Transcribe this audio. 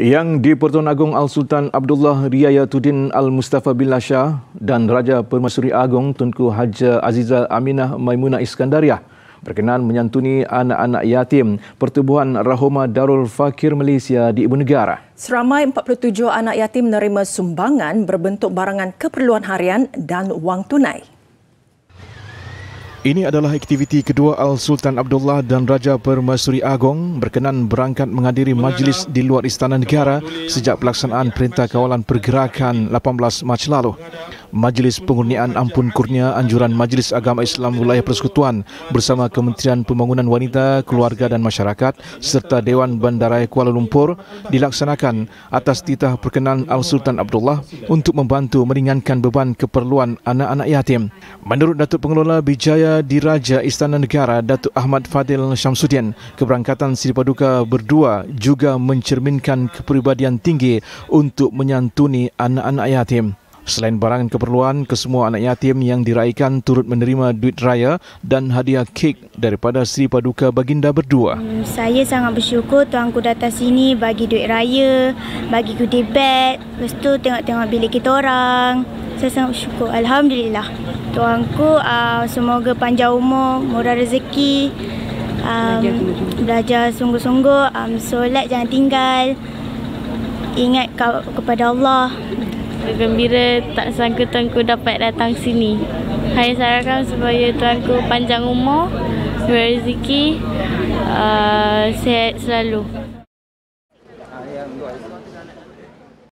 Yang di-Pertuan Agong Al-Sultan Abdullah Riayatuddin Al-Mustafa bin Lashah dan Raja Permaisuri Agong Tunku Haji Azizah Aminah Maimuna Iskandariah berkenan menyantuni anak-anak yatim Pertubuhan Rahoma Darul Fakir Malaysia di Ibu Negara. Seramai 47 anak yatim menerima sumbangan berbentuk barangan keperluan harian dan wang tunai. Ini adalah aktiviti kedua Al Sultan Abdullah dan Raja Permaisuri Agong berkenan berangkat menghadiri majlis di luar Istana Negara sejak pelaksanaan Perintah Kawalan Pergerakan 18 Mac lalu. Majlis Pengurniaan Ampun Kurnia Anjuran Majlis Agama Islam Wilayah Persekutuan bersama Kementerian Pembangunan Wanita, Keluarga dan Masyarakat serta Dewan Bandaraya Kuala Lumpur dilaksanakan atas titah perkenan Al-Sultan Abdullah untuk membantu meringankan beban keperluan anak-anak yatim. Menurut Datuk Pengelola Bijaya Diraja Istana Negara Datuk Ahmad Fadil Syamsuddin, keberangkatan Sri Paduka berdua juga mencerminkan kepribadian tinggi untuk menyantuni anak-anak yatim. Selain barangan keperluan, kesemua anak yatim yang diraikan turut menerima duit raya dan hadiah kek daripada Sri Paduka Baginda Berdua. Hmm, saya sangat bersyukur tuanku datang sini bagi duit raya, bagi goodie bag, lepas tu tengok-tengok bilik kita orang. Saya sangat bersyukur. Alhamdulillah. Tuanku uh, semoga panjang umur, murah rezeki, um, belajar sungguh-sungguh, um, solat jangan tinggal, ingat kepada Allah bergembira tak sangka tuanku dapat datang sini. Saya sarankan supaya tuanku panjang umur, berziki, uh, sehat selalu.